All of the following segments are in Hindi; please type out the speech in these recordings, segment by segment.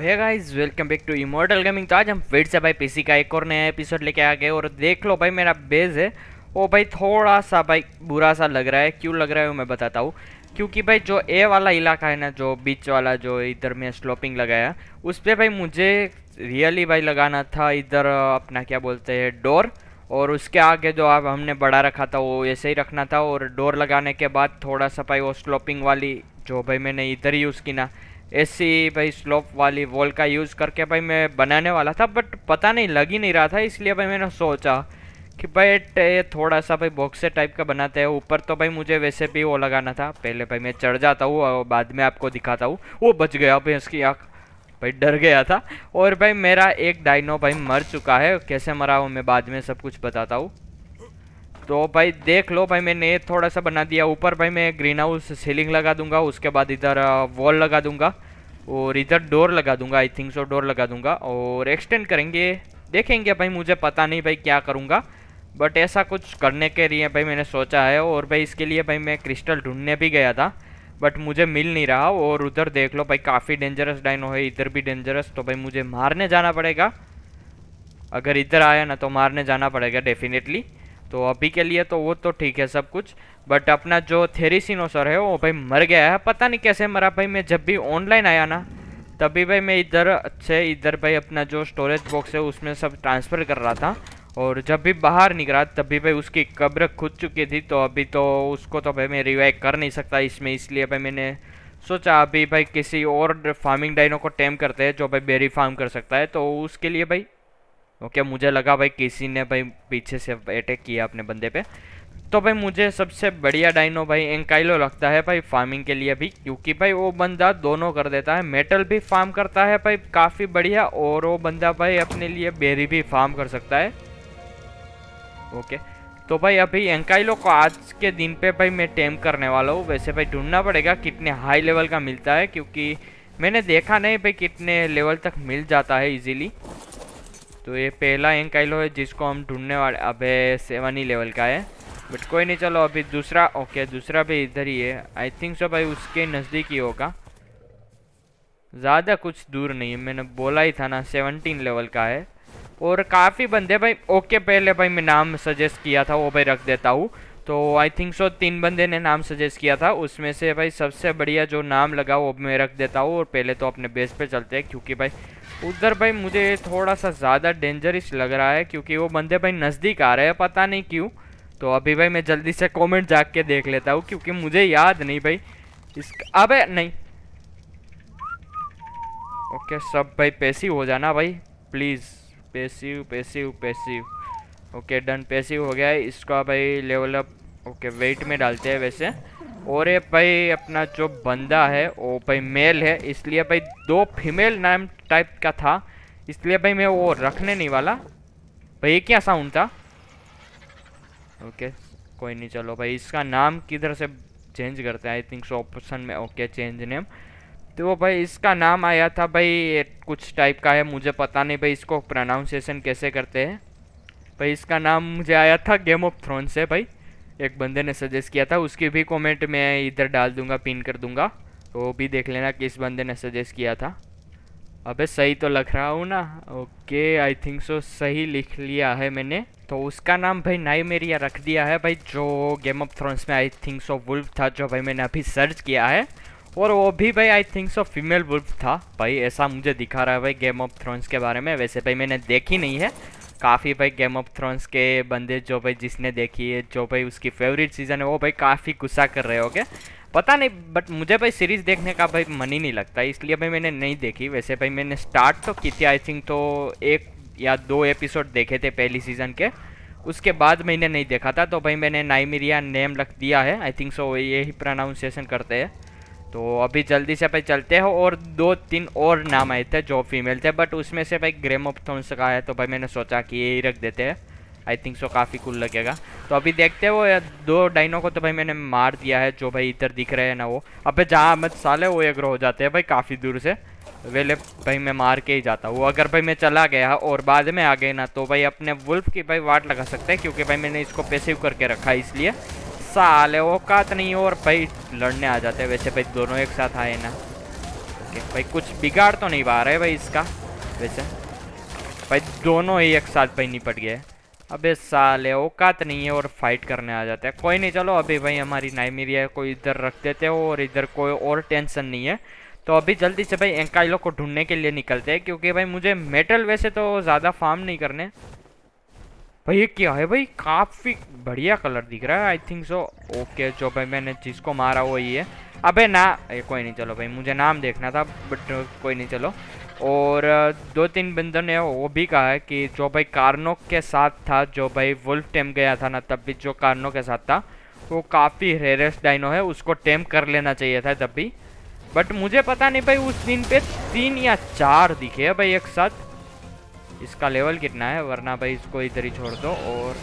hey guys welcome back to immortal gaming तो आज हम फिर से भाई पीसी का एक और नया एपिसोड लेके आ गए और देख लो भाई मेरा बेज है वो भाई थोड़ा सा भाई बुरा सा लग रहा है क्यों लग रहा है वो मैं बताता हूँ क्योंकि भाई जो ए वाला इलाका है ना जो बीच वाला जो इधर में स्लोपिंग लगाया उस पर भाई मुझे रियली भाई लगाना था इधर अपना क्या बोलते हैं डोर और उसके आगे जो आप हमने बड़ा रखा था वो ऐसे ही रखना था और डोर लगाने के बाद थोड़ा सा भाई वो स्लोपिंग वाली जो भाई मैंने इधर यूज़ की ना ऐसी भाई स्लोप वाली वॉल का यूज़ करके भाई मैं बनाने वाला था बट पता नहीं लग ही नहीं रहा था इसलिए भाई मैंने सोचा कि भाई ये थोड़ा सा भाई बॉक्से टाइप का बनाते हैं ऊपर तो भाई मुझे वैसे भी वो लगाना था पहले भाई मैं चढ़ जाता हूँ और बाद में आपको दिखाता हूँ वो बच गया भाई उसकी आँख भाई डर गया था और भाई मेरा एक डाइनो भाई मर चुका है कैसे मरा वो मैं बाद में सब कुछ बताता हूँ तो भाई देख लो भाई मैंने थोड़ा सा बना दिया ऊपर भाई मैं ग्रीन हाउस सीलिंग लगा दूंगा उसके बाद इधर वॉल लगा दूंगा और इधर डोर लगा दूंगा आई थिंक सो डोर लगा दूंगा और एक्सटेंड करेंगे देखेंगे भाई मुझे पता नहीं भाई क्या करूँगा बट ऐसा कुछ करने के लिए भाई मैंने सोचा है और भाई इसके लिए भाई मैं क्रिस्टल ढूंढने भी गया था बट मुझे मिल नहीं रहा और उधर देख लो भाई काफ़ी डेंजरस डाइनो है इधर भी डेंजरस तो भाई मुझे मारने जाना पड़ेगा अगर इधर आया ना तो मारने जाना पड़ेगा डेफिनेटली तो अभी के लिए तो वो तो ठीक है सब कुछ बट अपना जो सर है वो भाई मर गया है पता नहीं कैसे मरा भाई मैं जब भी ऑनलाइन आया ना तभी भाई मैं इधर से इधर भाई अपना जो स्टोरेज बॉक्स है उसमें सब ट्रांसफ़र कर रहा था और जब भी बाहर निकला तभी भाई उसकी कब्र खुद चुकी थी तो अभी तो उसको तो भाई मैं रिवाइव कर नहीं सकता इसमें इसलिए भाई मैंने सोचा अभी भाई किसी और फार्मिंग डाइनो को टेम करते हैं जो भाई बेरी फार्म कर सकता है तो उसके लिए भाई ओके मुझे लगा भाई किसी ने भाई पीछे से अटैक किया अपने बंदे पे तो भाई मुझे सबसे बढ़िया डाइनो भाई एंकाइलो लगता है भाई फार्मिंग के लिए भी क्योंकि भाई वो बंदा दोनों कर देता है मेटल भी फार्म करता है भाई काफ़ी बढ़िया और वो बंदा भाई अपने लिए बेरी भी फार्म कर सकता है ओके तो भाई अभी एंकाइलो को आज के दिन पे भाई मैं टेम करने वाला हूँ वैसे भाई ढूंढना पड़ेगा कितने हाई लेवल का मिलता है क्योंकि मैंने देखा नहीं भाई कितने लेवल तक मिल जाता है ईजिली तो ये पहला एंक आइलो है जिसको हम ढूंढने वाले अबे सेवन ही लेवल का है बट कोई नहीं चलो अभी दूसरा ओके दूसरा भी इधर ही है आई थिंक सो भाई उसके नज़दीक ही होगा ज़्यादा कुछ दूर नहीं है मैंने बोला ही था ना सेवनटीन लेवल का है और काफ़ी बंदे भाई ओके पहले भाई मैं नाम सजेस्ट किया था वो भाई रख देता हूँ तो आई थिंक सो तीन बंदे ने नाम सजेस्ट किया था उसमें से भाई सबसे बढ़िया जो नाम लगा वो मैं रख देता हूँ और पहले तो अपने बेस पे चलते हैं क्योंकि भाई उधर भाई मुझे थोड़ा सा ज़्यादा डेंजरस लग रहा है क्योंकि वो बंदे भाई नज़दीक आ रहे हैं पता नहीं क्यों तो अभी भाई मैं जल्दी से कमेंट जाग के देख लेता हूँ क्योंकि मुझे याद नहीं भाई इसका अबे नहीं ओके सब भाई पैसिव हो जाना भाई please passive passive passive okay done passive हो गया है इसका भाई लेवल ओके वेट में डालते हैं वैसे और ये भाई अपना जो बंदा है वो भाई मेल है इसलिए भाई दो फीमेल नाम टाइप का था इसलिए भाई मैं वो रखने नहीं वाला भाई ये क्या साउंड था ओके कोई नहीं चलो भाई इसका नाम किधर से चेंज करते हैं आई थिंक सो ऑप्शन में ओके चेंज नेम तो भाई इसका नाम आया था भाई कुछ टाइप का है मुझे पता नहीं भाई इसको प्रोनाउंसिएशन कैसे करते हैं भाई इसका नाम मुझे आया था गेम ऑफ थ्रोन से भाई एक बंदे ने सजेस्ट किया था उसके भी कमेंट मैं इधर डाल दूंगा पिन कर दूंगा तो भी देख लेना किस बंदे ने सजेस्ट किया था अबे सही तो लग रहा हूँ ना ओके आई थिंक सो सही लिख लिया है मैंने तो उसका नाम भाई नाई मेरी रख दिया है भाई जो गेम ऑफ थ्रोन्स में आई थिंक सो वुल्फ था जो भाई मैंने अभी सर्च किया है और वो भी भाई I think so female wolf था भाई ऐसा मुझे दिखा रहा है भाई गेम ऑफ थ्रोन्स के बारे में वैसे भाई मैंने देखी नहीं है काफ़ी भाई गेम ऑफ थ्रोन्स के बंदे जो भाई जिसने देखी है जो भाई उसकी फेवरेट सीज़न है वो भाई काफ़ी गुस्सा कर रहे गए पता नहीं बट मुझे भाई सीरीज़ देखने का भाई मन ही नहीं लगता इसलिए भाई मैंने नहीं देखी वैसे भाई मैंने स्टार्ट तो की थी आई थिंक तो एक या दो एपिसोड देखे थे पहली सीज़न के उसके बाद मैंने नहीं देखा था तो भाई मैंने नाइमिरिया नेम रख दिया है आई थिंक सो यही प्रोनाउंसिएशन करते हैं तो अभी जल्दी से भाई चलते हो और दो तीन और नाम आए थे जो फीमेल थे बट उसमें से भाई ग्रेम ऑफ थोन्स का है तो भाई मैंने सोचा कि ये ही रख देते हैं आई थिंक सो काफ़ी कुल लगेगा तो अभी देखते हैं वो दो डाइनो को तो भाई मैंने मार दिया है जो भाई इधर दिख रहे हैं ना वो अब जहाँ मत साले वो एग्रो हो जाते हैं भाई काफ़ी दूर से वेले भाई मैं मार के ही जाता हूँ अगर भाई मैं चला गया और बाद में आ गए ना तो भाई अपने वुल्फ की भाई वाट लगा सकते हैं क्योंकि भाई मैंने इसको पेसिव करके रखा है इसलिए साले औकात नहीं और भाई लड़ने आ जाते वैसे भाई दोनों एक साथ आए ना ओके भाई कुछ बिगाड़ तो नहीं पा रहे भाई इसका वैसे भाई दोनों ही एक साथ भाई निपट गए अबे साले औकात नहीं है और फाइट करने आ जाते हैं कोई नहीं चलो अभी भाई हमारी नाइमीरिया को इधर रख देते हो और इधर कोई और टेंशन नहीं है तो अभी जल्दी से भाई एंकाइलो को ढूंढने के लिए निकलते हैं क्योंकि भाई मुझे मेटल वैसे तो ज़्यादा फार्म नहीं करने भाई ये क्या है भाई काफ़ी बढ़िया कलर दिख रहा है आई थिंक सो ओके जो भाई मैंने जिसको मारा वो ये है अबे ना ए, कोई नहीं चलो भाई मुझे नाम देखना था बट कोई नहीं चलो और दो तीन बंदर ने वो भी कहा है कि जो भाई कार्नोक के साथ था जो भाई वुल्फ टेम गया था ना तब भी जो कार्नो के साथ था वो काफ़ी रेरेस्ट डाइनो है उसको टेम कर लेना चाहिए था तब भी बट मुझे पता नहीं भाई उस दिन पे तीन या चार दिखे भाई एक साथ इसका लेवल कितना है वरना भाई इसको इधर ही छोड़ दो और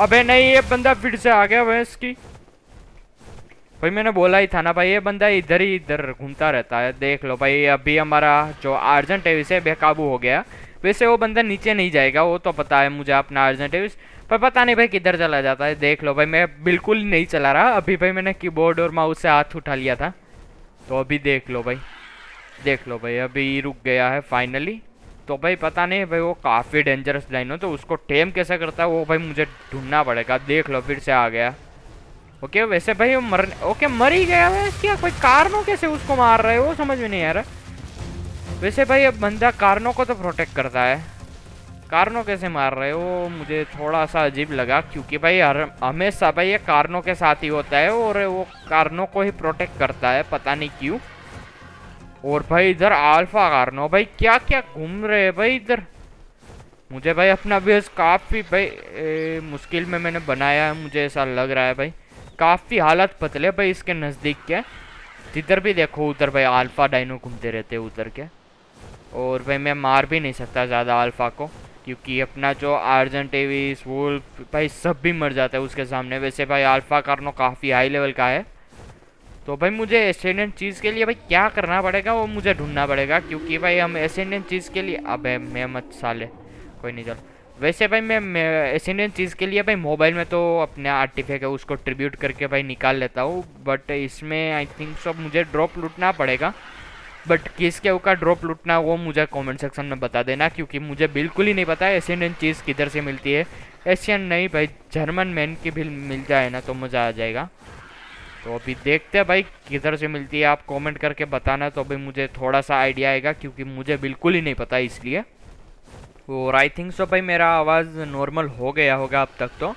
अबे नहीं ये बंदा फिर से आ गया भैंस की भाई मैंने बोला ही था ना भाई ये बंदा इधर ही इधर घूमता रहता है देख लो भाई अभी हमारा जो अर्जेंट है इसे बेकाबू हो गया वैसे वो बंदा नीचे नहीं जाएगा वो तो पता है मुझे अपना अर्जेंट है पर पता नहीं भाई किधर चला जाता है देख लो भाई मैं बिल्कुल नहीं चला रहा अभी भाई मैंने कीबोर्ड और माउस से हाथ उठा लिया था तो अभी देख लो भाई देख लो भाई अभी रुक गया है फाइनली तो भाई पता नहीं भाई वो काफ़ी डेंजरस लाइन हो तो उसको टेम कैसे करता है वो भाई मुझे ढूंढना पड़ेगा देख लो फिर से आ गया ओके वैसे भाई वो मर ओके मर ही गया है क्या कोई कारणों कैसे उसको मार रहे हो समझ में नहीं आ रहा वैसे भाई अब बंदा कारनों को तो प्रोटेक्ट करता है कारनों कैसे मार रहे हो मुझे थोड़ा सा अजीब लगा क्योंकि भाई हर हमेशा भाई ये कारनों के साथ ही होता है और वो कारनों को ही प्रोटेक्ट करता है पता नहीं क्यों और भाई इधर आल्फा कारनो भाई क्या क्या घूम रहे है भाई इधर मुझे भाई अपना बेस काफ़ी भाई ए, मुश्किल में मैंने बनाया है मुझे ऐसा लग रहा है भाई काफ़ी हालत पतले भाई इसके नज़दीक के जिधर भी देखो उधर भाई आल्फ़ा डाइनो घूमते रहते उधर के और भाई मैं मार भी नहीं सकता ज़्यादा आल्फ़ा को क्योंकि अपना जो आर्जन टेविस वो भाई सब भी मर जाता है उसके सामने वैसे भाई आल्फ़ा कारनो काफ़ी हाई लेवल का है तो भाई मुझे एसेंडेंट चीज़ के लिए भाई क्या करना पड़ेगा वो मुझे ढूंढना पड़ेगा क्योंकि भाई हम एसेंडेंट चीज़ के लिए अब मैं मत साले कोई नहीं चलो वैसे भाई मैं, मैं एसेंडेंट चीज़ के लिए भाई मोबाइल में तो अपने आर्टिफेक्ट है उसको ट्रिब्यूट करके भाई निकाल लेता हूँ बट इसमें आई थिंक सब मुझे ड्रॉप लूटना पड़ेगा बट किसके ऊपर ड्रॉप लूटना वो मुझे कमेंट सेक्शन में बता देना क्योंकि मुझे बिल्कुल ही नहीं पता है एसेंडेंट चीज़ किधर से मिलती है एशियन नहीं भाई जर्मन मैन की भी मिल जाए ना तो मज़ा आ जाएगा तो अभी देखते हैं भाई किधर से मिलती है आप कमेंट करके बताना तो अभी मुझे थोड़ा सा आइडिया आएगा क्योंकि मुझे बिल्कुल ही नहीं पता इसलिए और आई थिंक सो भाई मेरा आवाज़ नॉर्मल हो गया होगा अब तक तो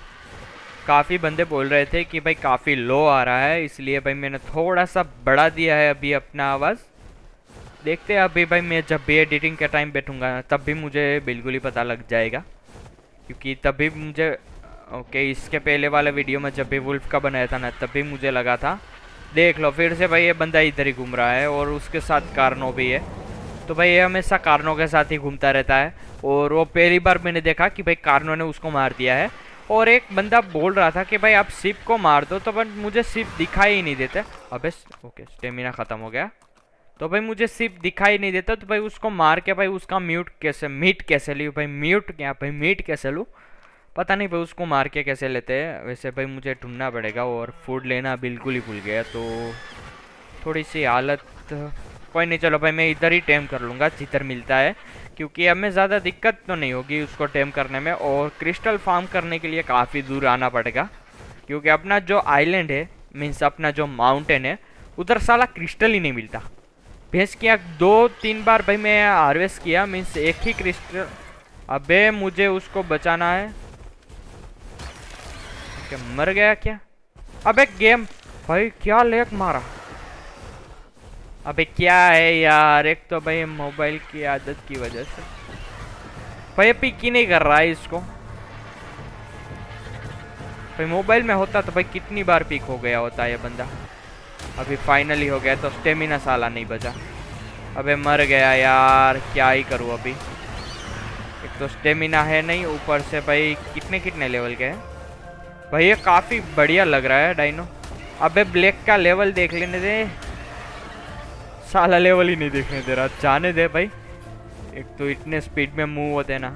काफ़ी बंदे बोल रहे थे कि भाई काफ़ी लो आ रहा है इसलिए भाई मैंने थोड़ा सा बढ़ा दिया है अभी अपना आवाज़ देखते हैं अभी भाई मैं जब भी एडिटिंग के टाइम बैठूंगा तब भी मुझे बिल्कुल ही पता लग जाएगा क्योंकि तभी मुझे ओके इसके पहले वाले वीडियो में जब भी वुल्फ का बनाया था ना तब भी मुझे लगा था देख लो फिर से भाई ये बंदा इधर ही घूम रहा है और उसके साथ कारनो भी है तो भाई ये हमेशा कारनो के साथ ही घूमता रहता है और वो पहली बार मैंने देखा कि भाई कारनो ने उसको मार दिया है और एक बंदा बोल रहा था कि भाई आप सिप को मार दो तो बट मुझे सिप दिखाई ही नहीं देते अबे ओके स्टेमिना ख़त्म हो गया तो भाई मुझे सिप दिखाई नहीं देता तो भाई उसको मार के भाई उसका म्यूट कैसे मीट कैसे लूँ भाई म्यूट क्या भाई मीट कैसे लूँ पता नहीं भाई उसको मार के कैसे लेते हैं वैसे भाई मुझे ढूंढना पड़ेगा और फूड लेना बिल्कुल ही भूल गया तो थोड़ी सी हालत कोई नहीं चलो भाई मैं इधर ही टेम कर लूँगा जिधर मिलता है क्योंकि हमें ज़्यादा दिक्कत तो नहीं होगी उसको टेम करने में और क्रिस्टल फार्म करने के लिए काफ़ी दूर आना पड़ेगा क्योंकि अपना जो आइलैंड है मीन्स अपना जो माउंटेन है उधर साला क्रिस्टल ही नहीं मिलता भैंस किया दो तीन बार भाई मैं हार्वेस्ट किया मीन्स एक ही क्रिस्टल अबे मुझे उसको बचाना है क्या मर गया क्या अबे गेम भाई क्या लेक मारा अबे क्या है यार एक तो भाई मोबाइल की आदत की वजह से भाई पिक ही नहीं कर रहा है इसको भाई मोबाइल में होता तो भाई कितनी बार पिक हो गया होता ये बंदा अभी फाइनली हो गया तो स्टेमिना साला नहीं बचा अबे मर गया यार क्या ही करूँ अभी एक तो स्टेमिना है नहीं ऊपर से भाई कितने कितने लेवल के हैं भाई ये काफ़ी बढ़िया लग रहा है डाइनो अबे ब्लैक का लेवल देख लेने दे साला लेवल ही नहीं देखने दे रहा जाने दे भाई एक तो इतने स्पीड में मूव होते ना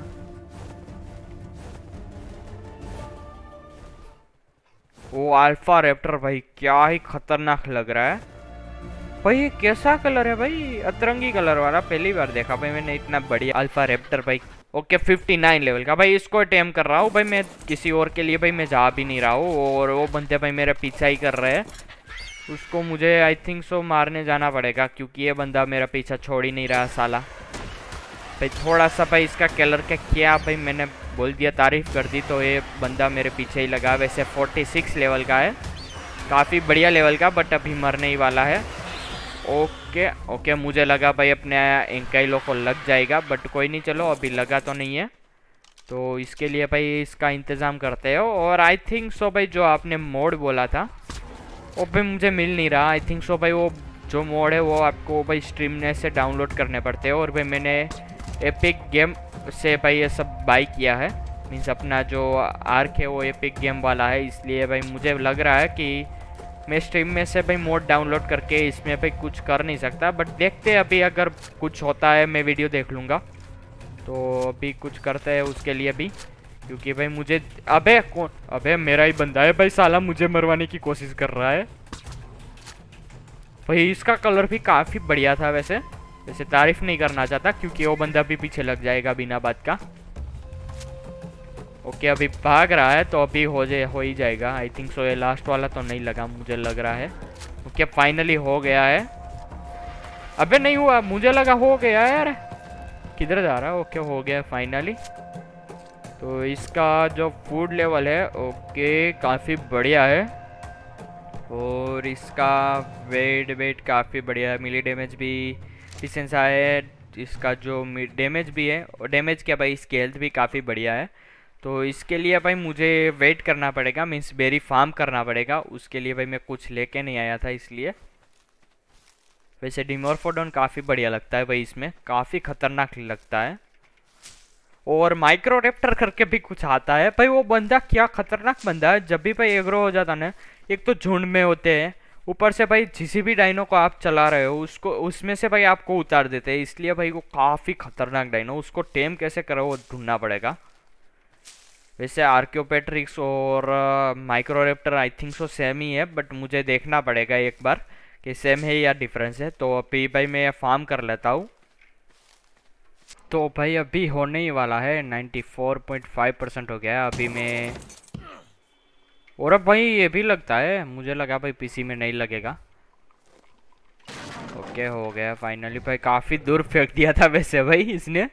वो अल्फा रेप्टर भाई क्या ही खतरनाक लग रहा है भाई ये कैसा कलर है भाई अतरंगी कलर वाला पहली बार देखा भाई मैंने इतना बढ़िया अल्फा रेप्टर भाई ओके फिफ्टी नाइन लेवल का भाई इसको अटेम कर रहा हूँ भाई मैं किसी और के लिए भाई मैं जा भी नहीं रहा हूँ और वो बंदे भाई मेरा पीछा ही कर रहे हैं उसको मुझे आई थिंक सो मारने जाना पड़ेगा क्योंकि ये बंदा मेरा पीछा छोड़ ही नहीं रहा साला भाई थोड़ा सा भाई इसका कलर क्या किया भाई मैंने बोल दिया तारीफ़ कर दी तो ये बंदा मेरे पीछे ही लगा वैसे फोर्टी लेवल का है काफ़ी बढ़िया लेवल का बट अभी मरने ही वाला है ओके ओके मुझे लगा भाई अपने लोग को लग जाएगा बट कोई नहीं चलो अभी लगा तो नहीं है तो इसके लिए भाई इसका इंतज़ाम करते हो और आई थिंक सो भाई जो आपने मोड बोला था वो भी मुझे मिल नहीं रहा आई थिंक सो भाई वो जो मोड है वो आपको भाई स्ट्रीम ने से डाउनलोड करने पड़ते हैं और भाई मैंने एपिक गेम से भाई ये सब बाई किया है मीन्स अपना जो आर्क है वो एपिक गेम वाला है इसलिए भाई मुझे लग रहा है कि मैं स्ट्रीम में से भाई मोड डाउनलोड करके इसमें भाई कुछ कर नहीं सकता बट देखते हैं अभी अगर कुछ होता है मैं वीडियो देख लूँगा तो अभी कुछ करते हैं उसके लिए भी क्योंकि भाई मुझे अबे कौन अबे मेरा ही बंदा है भाई साला मुझे मरवाने की कोशिश कर रहा है भाई इसका कलर भी काफ़ी बढ़िया था वैसे वैसे तारीफ़ नहीं करना चाहता क्योंकि वो बंदा भी पीछे लग जाएगा बिना बात का ओके अभी भाग रहा है तो अभी हो जाए हो ही जाएगा आई थिंक सो ये लास्ट वाला तो नहीं लगा मुझे लग रहा है ओके फाइनली हो गया है अबे नहीं हुआ मुझे लगा हो गया यार किधर जा रहा है ओके हो गया फाइनली तो इसका जो फूड लेवल है ओके काफ़ी बढ़िया है और इसका वेट वेट काफ़ी बढ़िया है मिली डैमेज भी डिसेंस आया है इसका जो डैमेज भी है और डैमेज क्या भाई इसकी हेल्थ भी काफ़ी बढ़िया है तो इसके लिए भाई मुझे वेट करना पड़ेगा मीन्स बेरी फार्म करना पड़ेगा उसके लिए भाई मैं कुछ लेके नहीं आया था इसलिए वैसे डिमोरफोडोन काफ़ी बढ़िया लगता है भाई इसमें काफ़ी खतरनाक लगता है और रेप्टर करके भी कुछ आता है भाई वो बंदा क्या खतरनाक बंदा है जब भी भाई एग्रो हो जाता ना एक तो झुंड में होते हैं ऊपर से भाई जिस भी डाइनो को आप चला रहे हो उसको उसमें से भाई आपको उतार देते हैं इसलिए भाई वो काफ़ी खतरनाक डाइनो उसको टेम कैसे करो वो ढूंढना पड़ेगा वैसे आर्क्योपेट्रिक्स और माइक्रोरेप्टर आई थिंक सो सेम ही है बट मुझे देखना पड़ेगा एक बार कि सेम है या डिफरेंस है तो अभी भाई मैं फार्म कर लेता हूँ तो भाई अभी होने ही वाला है 94.5 परसेंट हो गया है अभी मैं और अब भाई ये भी लगता है मुझे लगा भाई पीसी में नहीं लगेगा ओके हो गया फाइनली भाई काफ़ी दूर फेंक दिया था वैसे भाई इसने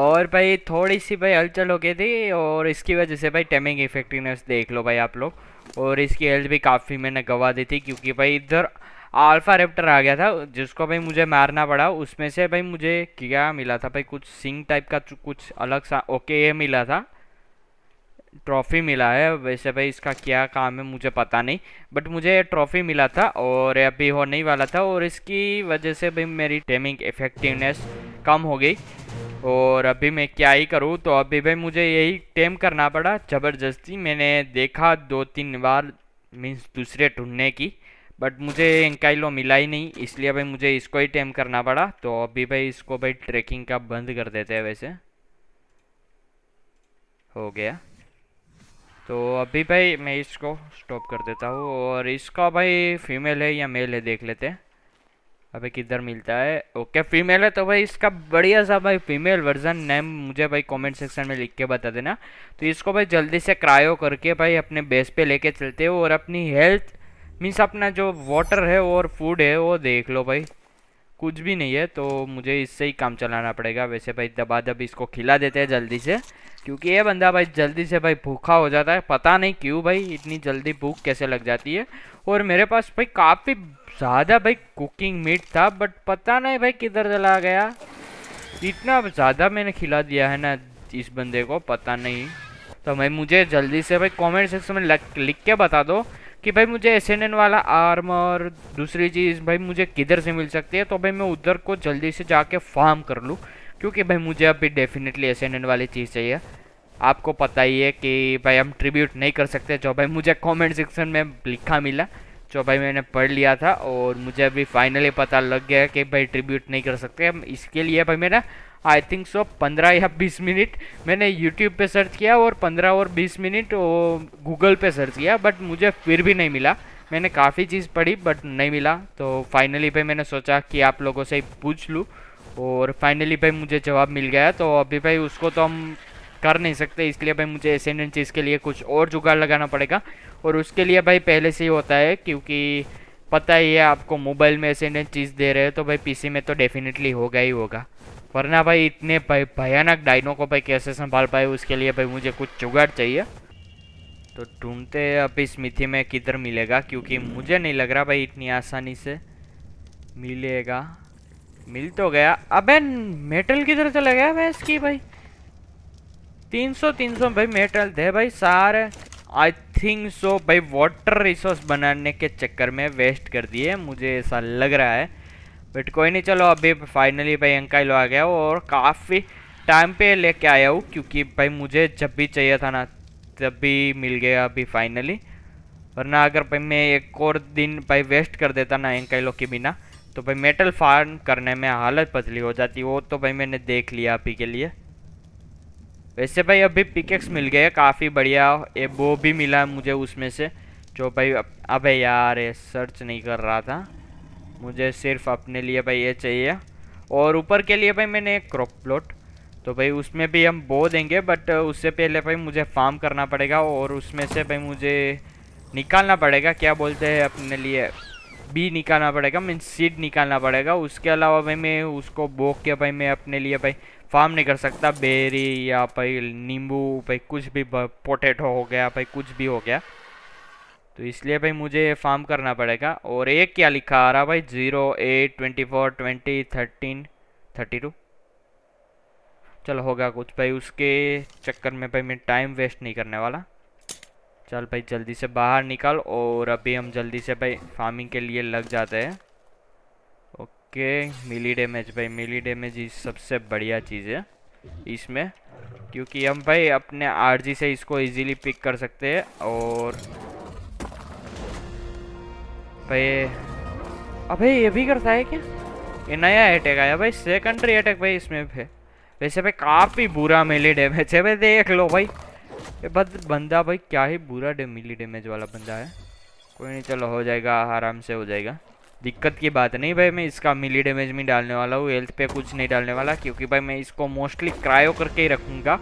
और भाई थोड़ी सी भाई हलचल हो गई थी और इसकी वजह से भाई टेमिंग इफेक्टिवनेस देख लो भाई आप लोग और इसकी हेल्थ भी काफ़ी मैंने गवा दी थी क्योंकि भाई इधर आल्फा रेप्टर आ गया था जिसको भाई मुझे मारना पड़ा उसमें से भाई मुझे क्या मिला था भाई कुछ सिंग टाइप का कुछ अलग सा ओके ये मिला था ट्रॉफ़ी मिला है वैसे भाई इसका क्या काम है मुझे पता नहीं बट मुझे ट्रॉफ़ी मिला था और अभी होने नहीं वाला था और इसकी वजह से भाई मेरी टेमिंग इफेक्टिवनेस कम हो गई और अभी मैं क्या ही करूँ तो अभी भाई मुझे यही टेम करना पड़ा ज़बरदस्ती मैंने देखा दो तीन बार मीन्स दूसरे ढूंढने की बट मुझे एंकाइलो मिला ही नहीं इसलिए भाई मुझे इसको ही टेम करना पड़ा तो अभी भाई इसको भाई ट्रैकिंग का बंद कर देते हैं वैसे हो गया तो अभी भाई मैं इसको स्टॉप कर देता हूँ और इसका भाई फीमेल है या मेल है देख लेते हैं अबे किधर मिलता है ओके फीमेल है तो भाई इसका बढ़िया सा भाई फीमेल वर्जन नेम मुझे भाई कमेंट सेक्शन में लिख के बता देना तो इसको भाई जल्दी से क्रायो करके भाई अपने बेस पे लेके चलते हो और अपनी हेल्थ मीन्स अपना जो वाटर है और फूड है वो देख लो भाई कुछ भी नहीं है तो मुझे इससे ही काम चलाना पड़ेगा वैसे भाई दबा दब इसको खिला देते हैं जल्दी से क्योंकि ये बंदा भाई जल्दी से भाई भूखा हो जाता है पता नहीं क्यों भाई इतनी जल्दी भूख कैसे लग जाती है और मेरे पास भाई काफ़ी ज़्यादा भाई कुकिंग मीट था बट पता नहीं भाई किधर चला गया इतना ज़्यादा मैंने खिला दिया है ना इस बंदे को पता नहीं तो भाई मुझे जल्दी से भाई कमेंट सेक्शन में लिख के बता दो कि भाई मुझे एस वाला आर्म और दूसरी चीज़ भाई मुझे किधर से मिल सकती है तो भाई मैं उधर को जल्दी से जाके फार्म कर लूँ क्योंकि भाई मुझे अभी डेफिनेटली एस वाली चीज़ चाहिए आपको पता ही है कि भाई हम ट्रिब्यूट नहीं कर सकते जो भाई मुझे कमेंट सेक्शन में लिखा मिला जो तो भाई मैंने पढ़ लिया था और मुझे अभी फाइनली पता लग गया कि भाई ट्रिब्यूट नहीं कर सकते हम इसके लिए भाई मेरा आई थिंक सो पंद्रह या बीस मिनट मैंने यूट्यूब पे सर्च किया और पंद्रह और बीस मिनट गूगल पे सर्च किया बट मुझे फिर भी नहीं मिला मैंने काफ़ी चीज़ पढ़ी बट नहीं मिला तो फाइनली भाई मैंने सोचा कि आप लोगों से पूछ लूँ और फाइनली भाई मुझे जवाब मिल गया तो अभी भाई उसको तो हम कर नहीं सकते इसलिए भाई मुझे एसेंडेंट चीज़ के लिए कुछ और जुगाड़ लगाना पड़ेगा और उसके लिए भाई पहले से ही होता है क्योंकि पता ही है आपको मोबाइल में एसेंडेंट चीज़ दे रहे हो तो भाई पीसी में तो डेफिनेटली होगा ही होगा वरना भाई इतने भयानक डाइनों को भाई कैसे संभाल पाए उसके लिए भाई मुझे कुछ जुगाड़ चाहिए तो ढूंढते अब इस मिथी में किधर मिलेगा क्योंकि मुझे नहीं लग रहा भाई इतनी आसानी से मिलेगा मिल तो गया अबे मेटल किधर चला गया भैंस की भाई तीन सौ तीन सौ भाई मेटल दे भाई सारे आई थिंक सो भाई वाटर रिसोर्स बनाने के चक्कर में वेस्ट कर दिए मुझे ऐसा लग रहा है बट कोई नहीं चलो अभी फाइनली भाई अंकाइल आ गया और काफ़ी टाइम पे लेके आया हूँ क्योंकि भाई मुझे जब भी चाहिए था ना तब भी मिल गया अभी फाइनली वरना अगर भाई मैं एक और दिन भाई वेस्ट कर देता ना एंकाइलो के बिना तो भाई मेटल फार्म करने में हालत पतली हो जाती वो तो भाई मैंने देख लिया अभी के लिए वैसे भाई अभी पिकेक्स मिल गए काफ़ी बढ़िया ए वो भी मिला मुझे उसमें से जो भाई अबे यार ये सर्च नहीं कर रहा था मुझे सिर्फ अपने लिए भाई ये चाहिए और ऊपर के लिए भाई मैंने एक क्रॉप प्लॉट तो भाई उसमें भी हम बो देंगे बट उससे पहले भाई मुझे फार्म करना पड़ेगा और उसमें से भाई मुझे निकालना पड़ेगा क्या बोलते हैं अपने लिए बी निकालना पड़ेगा मीन सीड निकालना पड़ेगा उसके अलावा भाई मैं उसको बोक के भाई मैं अपने लिए भाई फार्म नहीं कर सकता बेरी या भाई नींबू भाई कुछ भी पोटैटो हो गया भाई कुछ भी हो गया तो इसलिए भाई मुझे फार्म करना पड़ेगा और एक क्या लिखा आ रहा भाई zero eight twenty four twenty thirteen thirty two चलो होगा कुछ भाई उसके चक्कर में भाई मैं टाइम वेस्ट नहीं करने वाला चल भाई जल्दी से बाहर निकल और अभी हम जल्दी से भाई फार्मिंग के लिए लग जाते हैं ओके मिली डैमेज भाई मिली डैमेज ही सबसे बढ़िया चीज़ है इसमें क्योंकि हम भाई अपने आरजी से इसको इजीली पिक कर सकते हैं और भाई अबे ये भी करता है क्या ये नया अटैक आया भाई सेकेंडरी अटैक भाई इसमें है वैसे भाई काफ़ी बुरा मिली डैमेज है भाई देख लो भाई ये बस बंदा भाई क्या ही बुरा मिली डैमेज वाला बंदा है कोई नहीं चलो हो जाएगा आराम से हो जाएगा दिक्कत की बात नहीं भाई मैं इसका मिली डैमेज में डालने वाला हूँ हेल्थ पे कुछ नहीं डालने वाला क्योंकि भाई मैं इसको मोस्टली क्रायो करके ही रखूँगा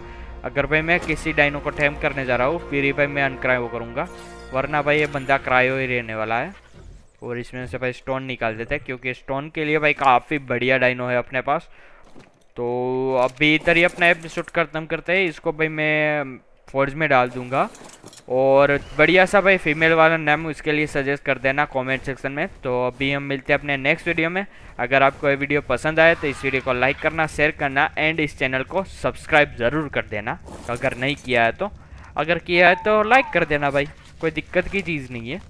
अगर भाई मैं किसी डाइनो को टैम करने जा रहा हूँ फिर ही भाई मैं अनक्रायो करूँगा वरना भाई ये बंदा क्रायो ही रहने वाला है और इसमें से भाई स्टोन निकाल देते हैं क्योंकि स्टोन के लिए भाई काफ़ी बढ़िया डाइनो है अपने पास तो अभी इधर ही अपना एपिसोड खत्म करते हैं इसको भाई मैं फोर्ज में डाल दूंगा और बढ़िया सा भाई फीमेल वाला नेम उसके लिए सजेस्ट कर देना कमेंट सेक्शन में तो अभी हम मिलते हैं अपने नेक्स्ट वीडियो में अगर आपको ये वीडियो पसंद आए तो इस वीडियो को लाइक करना शेयर करना एंड इस चैनल को सब्सक्राइब ज़रूर कर देना अगर नहीं किया है तो अगर किया है तो लाइक कर देना भाई कोई दिक्कत की चीज़ नहीं है